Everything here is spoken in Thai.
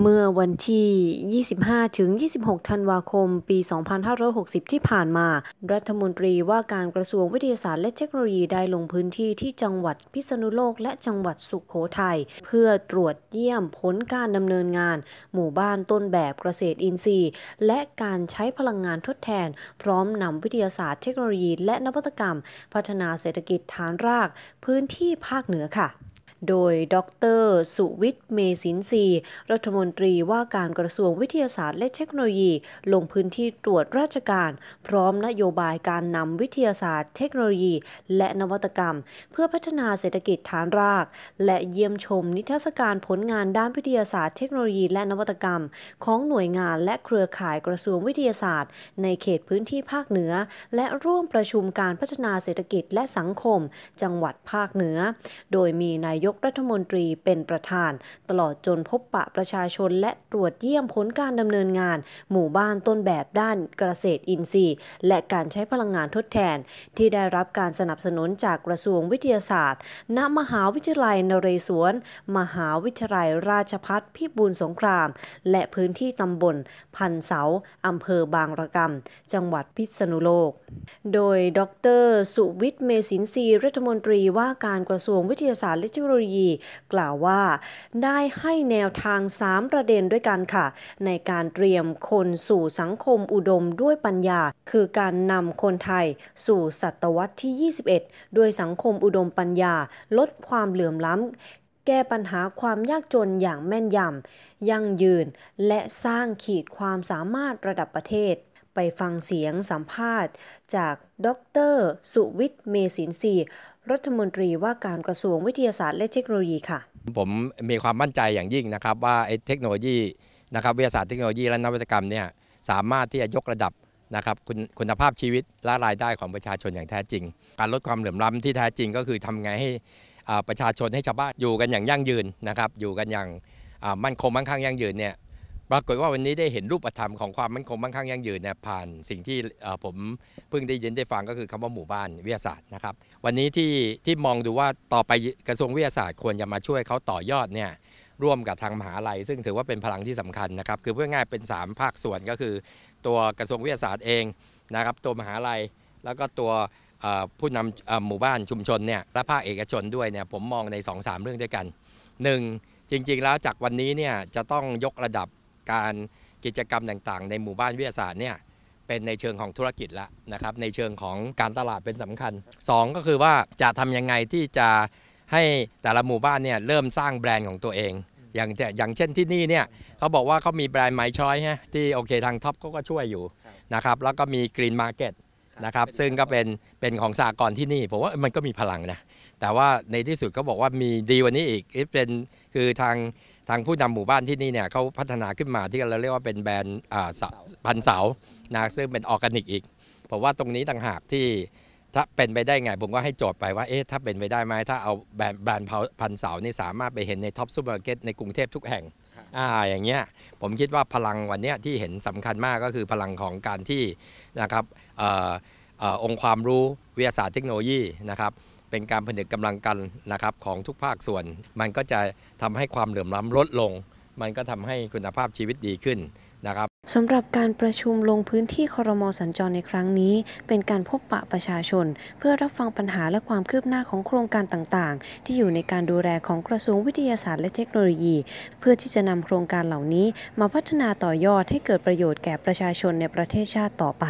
เมื่อวันที่ 25ถึง26 ธันวาคม ปี 2560 ที่ผ่านมา รัฐมนตรีว่าการกระทรวงวิทยาศาสตร์และเทคโนโลยีได้ลงพื้นที่ที่จังหวัดพิษณุโลกและจังหวัดสุขโขทัยเพื่อตรวจเยี่ยมผลการดำเนินงาน หมู่บ้านต้นแบบเกษตรอินทรีย์ และการใช้พลังงานทดแทน พร้อมนำวิทยาศาสตร์เทคโนโลยีและนวัตกรรม พัฒนาเศรษฐกิจฐานราก พื้นที่ภาคเหนือค่ะโดยดรสุวิทย์ เมสินทรีรัฐมนตรีว่าการกระทรวงวิทยาศาสตร์และเทคโนโลยี ลงพื้นที่ตรวจราชการ พร้อมนโยบายการนำวิทยาศาสตร์ เทคโนโลยี และนวัตกรรม เพื่อพัฒนาเศรษฐกิจฐานราก และเยี่ยมชม นิทรรศการผลงานด้านวิทยาศาสตร์ เทคโนโลยีและนวัตกรรม ของหน่วยงานและเครือข่ายกระทรวงวิทยาศาสตร์ ในเขตพื้นที่ภาคเหนือ และร่วมประชุมการพัฒนาเศรษฐกิจและสังคม จังหวัดภาคเหนือโดยมีนายกกรัฐมนตรีเป็นประธาน ตลอดจนพบปะประชาชนและตรวจเยี่ยมผลการดำเนินงาน หมู่บ้านต้นแบบด้าน เกษตรอินทรีย์ และการใช้พลังงานทดแทน ที่ได้รับการสนับสนุนจากกระทรวงวิทยาศาสตร์ ณ มหาวิทยาลัยนเรศวร มหาวิทยาลัยราชพัฒพิบูลสงคราม และพื้นที่ตำบลพันเสาอำเภอบางระกมจังหวัดพิษณุโลก โดยดร สุวิทย์ เมสินทรีรัฐมนตรีว่าการกระทรวงวิทยาศาสตร์และเทคโนโลลยีกล่าวว่าได้ให้แนวทาง 3 ประเด็นด้วยกันค่ะ ในการเตรียมคนสู่สังคมอุดมด้วยปัญญา คือการนำคนไทยสู่ศตวรรษที่ 21ด้วยสังคมอุดมปัญญาลดความเหลื่อมล้ำแก้ปัญหาความยากจนอย่างแม่นยำยั่งยืนและสร้างขีดความสามารถระดับประเทศ ไปฟังเสียงสัมภาษณ์จากดร สุวิทย์ เมสินทรีรัฐมนตรีว่าการกระทรวงวิทยาศาสตร์และเทคโนโลยีค่ะ ผมมีความมั่นใจอย่างยิ่งนะครับว่าเทคโนโลยีนะครับวิทยาศาสตร์เทคโนโลยีและนวัตกรรมเนี่ยสามารถที่จะยกระดับนะครับคุณคุณภาพชีวิตและรายได้ของประชาชนอย่างแท้จริง การลดความเหลื่อมล้ำที่แท้จริง ก็คือทำไงให้ประชาชนให้ชาวบ้านอยู่กันอย่างยั่งยืนนะครับอยู่กันอย่างมั่นคงมั่งคั่งยั่งยืนเนี่ยปรากฏว่าวันนี้ได้เห็นรูปธรรมของความมั่นคงมั่งคั่งยั่งยืนเนี่ยผ่านสิ่งที่ผมเพิ่งได้ยินได้ฟังก็คือคำว่าหมู่บ้านวิทยาศาสตร์นะครับ วันนี้ที่ที่มองดูว่าต่อไปกระทรวงวิทยาศาสตร์ควรจะมาช่วยเขาต่อยอดเนี่ยร่วมกับทางมหาลัย ซึ่งถือว่าเป็นพลังที่สำคัญนะครับคือเพื่อง่ายเป็น 3 ภาคส่วนก็คือ ตัวกระทรวงวิทยาศาสตร์เองนะครับตัวมหาลัย แล้วก็ตัวผู้นำหมู่บ้านชุมชนเนี่ยและภาคเอกชนด้วยเนี่ยผมมองใน2-3เรื่องด้วยกัน 1. จริงๆ แล้วจากวันนี้เนี่ยจะต้องยกระดับการกิจกรรมต่างๆ ในหมู่บ้านวิทยาศาสตร์เนี่ยเป็นในเชิงของธุรกิจละนะครับในเชิงของการตลาดเป็นสำคัญ 2 ก็คือว่าจะทํำยังไงที่จะให้แต่ละหมู่บ้านเนี่ยเริ่มสร้างแบรนด์ของตัวเอง อย่างอย่างเช่นที่นี่เนี่ยเขาบอกว่าเขามีแบรนด์ไมช้อยฮะที่โอเคทางท็อปเขาก็ช่วยอยู่นะครับแล้วก็มีกรีนมาร์เก็ตนะครับซึ่งก็เป็นเป็นของสากลที่นี่ ผมว่ามันก็มีพลังนะแต่ว่าในที่สุดเขาบอกว่ามีดีวันนี้อีกเป็นคือทางทางผู้นำหมู่บ้านที่นี่เนี่ยเขาพัฒนาขึ้นมาที่เราเรียกว่าเป็นแบรนด์พันเสานะซึ่งเป็นออร์แกนิกอีกผมว่าตรงนี้ต่างหากที่ถ้าเป็นไปได้ไง ผมก็ให้โจทย์ไปว่าเอ๊ะถ้าเป็นไปได้ไหมถ้าเอาแบรนด์พันเสานี่สามารถไปเห็นในท็อปซูเปอร์มาร์เก็ตในกรุงเทพทุกแห่งอ่าอย่างเงี้ย ผมคิดว่าพลังวันนี้ที่เห็นสำคัญมากก็คือพลังของการที่นะครับองค์ความรู้วิทยาศาสตร์เทคโนโลยีนะครับเป็นการผนึกกำลังกันนะครับของทุกภาคส่วน มันก็จะทำให้ความเหลื่อมล้าลดลง มันก็ทำให้คุณภาพชีวิตดีขึ้นนะครับสำหรับการประชุมลงพื้นที่คอรมอสัญจรในครั้งนี้ เป็นการพบปะประชาชน เพื่อรับฟังปัญหาและความคืบหน้าของโครงการต่างๆ ที่อยู่ในการดูแลของกระทรวงวิทยาศาสตร์และเทคโนโลยี เพื่อที่จะนำโครงการเหล่านี้ มาพัฒนาต่อยอดให้เกิดประโยชน์แก่ประชาชนในประเทศชาติต่อไป